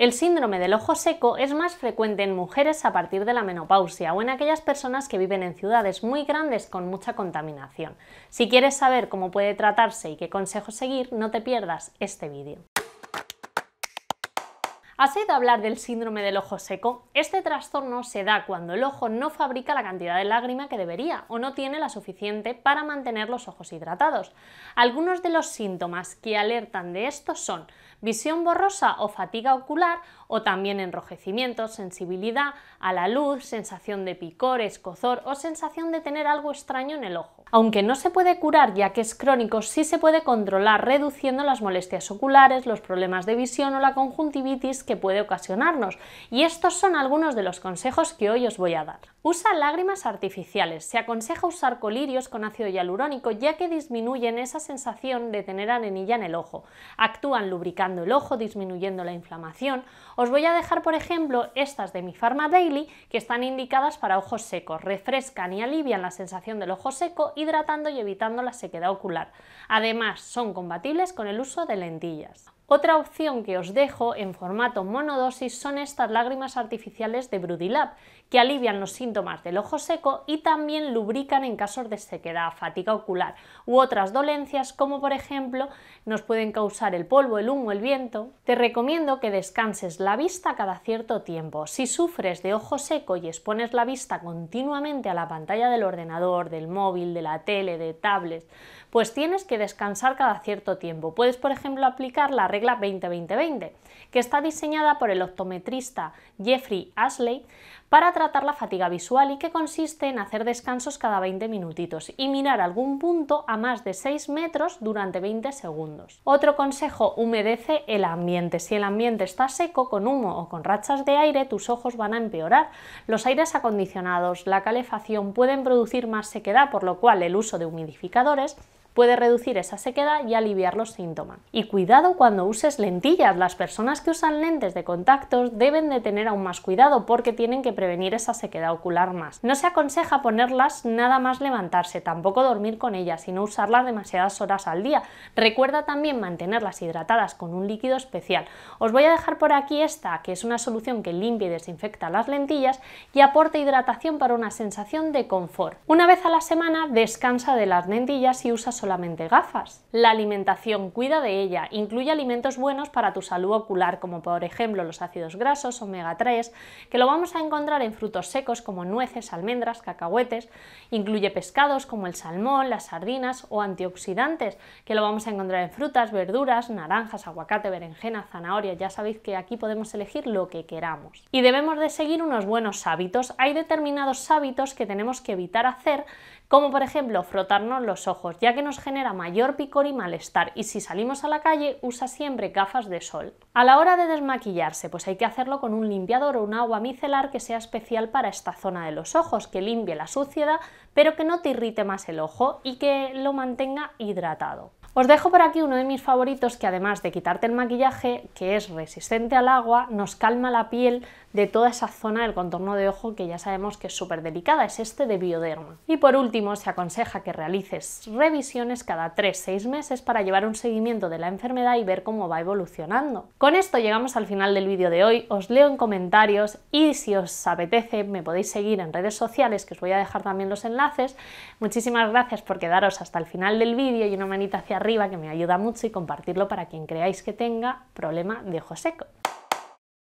El síndrome del ojo seco es más frecuente en mujeres a partir de la menopausia o en aquellas personas que viven en ciudades muy grandes con mucha contaminación. Si quieres saber cómo puede tratarse y qué consejos seguir, no te pierdas este vídeo. ¿Has oído hablar del síndrome del ojo seco? Este trastorno se da cuando el ojo no fabrica la cantidad de lágrima que debería o no tiene la suficiente para mantener los ojos hidratados. Algunos de los síntomas que alertan de esto son visión borrosa o fatiga ocular o también enrojecimiento, sensibilidad a la luz, sensación de picor, escozor o sensación de tener algo extraño en el ojo. Aunque no se puede curar ya que es crónico, sí se puede controlar reduciendo las molestias oculares, los problemas de visión o la conjuntivitis que puede ocasionarnos. Y estos son algunos de los consejos que hoy os voy a dar. Usa lágrimas artificiales. Se aconseja usar colirios con ácido hialurónico ya que disminuyen esa sensación de tener arenilla en el ojo. Actúan lubricando el ojo, disminuyendo la inflamación. Os voy a dejar, por ejemplo, estas de mi Pharma Daily, que están indicadas para ojos secos. Refrescan y alivian la sensación del ojo seco, hidratando y evitando la sequedad ocular. Además, son compatibles con el uso de lentillas. Otra opción que os dejo en formato monodosis son estas lágrimas artificiales de Brudilab, que alivian los síntomas del ojo seco y también lubrican en casos de sequedad, fatiga ocular u otras dolencias como por ejemplo nos pueden causar el polvo, el humo, el viento. Te recomiendo que descanses la vista cada cierto tiempo. Si sufres de ojo seco y expones la vista continuamente a la pantalla del ordenador, del móvil, de la tele, de tablets, pues tienes que descansar cada cierto tiempo. Puedes por ejemplo aplicar la regla regla 20-20-20, que está diseñada por el optometrista Jeffrey Ashley para tratar la fatiga visual y que consiste en hacer descansos cada 20 minutitos y mirar algún punto a más de 6 metros durante 20 segundos. Otro consejo, humedece el ambiente. Si el ambiente está seco, con humo o con rachas de aire, tus ojos van a empeorar. Los aires acondicionados, la calefacción pueden producir más sequedad, por lo cual el uso de humidificadores puede reducir esa sequedad y aliviar los síntomas. Y cuidado cuando uses lentillas, las personas que usan lentes de contactos deben de tener aún más cuidado porque tienen que prevenir esa sequedad ocular más. No se aconseja ponerlas nada más levantarse, tampoco dormir con ellas y no usarlas demasiadas horas al día. Recuerda también mantenerlas hidratadas con un líquido especial. Os voy a dejar por aquí esta, que es una solución que limpia y desinfecta las lentillas y aporta hidratación para una sensación de confort. Una vez a la semana descansa de las lentillas y usa solamente gafas. La alimentación cuida de ella, incluye alimentos buenos para tu salud ocular, como por ejemplo los ácidos grasos, omega 3, que lo vamos a encontrar en frutos secos como nueces, almendras, cacahuetes, incluye pescados como el salmón, las sardinas o antioxidantes, que lo vamos a encontrar en frutas, verduras, naranjas, aguacate, berenjena, zanahoria, ya sabéis que aquí podemos elegir lo que queramos. Y debemos de seguir unos buenos hábitos. Hay determinados hábitos que tenemos que evitar hacer como por ejemplo frotarnos los ojos, ya que nos genera mayor picor y malestar, y si salimos a la calle usa siempre gafas de sol. A la hora de desmaquillarse, pues hay que hacerlo con un limpiador o un agua micelar que sea especial para esta zona de los ojos, que limpie la suciedad, pero que no te irrite más el ojo y que lo mantenga hidratado. Os dejo por aquí uno de mis favoritos que además de quitarte el maquillaje, que es resistente al agua, nos calma la piel de toda esa zona del contorno de ojo que ya sabemos que es súper delicada, es este de Bioderma. Y por último, se aconseja que realices revisiones cada 3-6 meses para llevar un seguimiento de la enfermedad y ver cómo va evolucionando. Con esto llegamos al final del vídeo de hoy, os leo en comentarios y si os apetece me podéis seguir en redes sociales que os voy a dejar también los enlaces. Muchísimas gracias por quedaros hasta el final del vídeo y una manita hacia arriba, que me ayuda mucho, y compartirlo para quien creáis que tenga problema de ojo seco.